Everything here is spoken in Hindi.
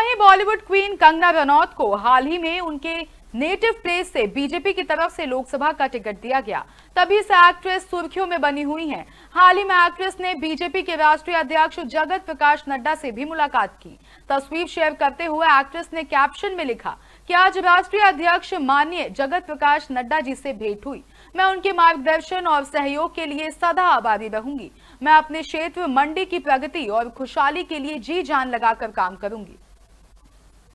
वहीं बॉलीवुड क्वीन कंगना रनौत को हाल ही में उनके नेटिव प्लेस से बीजेपी की तरफ से लोकसभा का टिकट दिया गया तभी से एक्ट्रेस सुर्खियों में बनी हुई हैं। हाल ही में एक्ट्रेस ने बीजेपी के राष्ट्रीय अध्यक्ष जगत प्रकाश नड्डा से भी मुलाकात की तस्वीर शेयर करते हुए एक्ट्रेस ने कैप्शन में लिखा कि आज राष्ट्रीय अध्यक्ष माननीय जगत प्रकाश नड्डा जी से भेंट हुई मैं उनके मार्गदर्शन और सहयोग के लिए सदा आबादी रहूंगी मैं अपने क्षेत्र मंडी की प्रगति और खुशहाली के लिए जी जान लगाकर काम करूंगी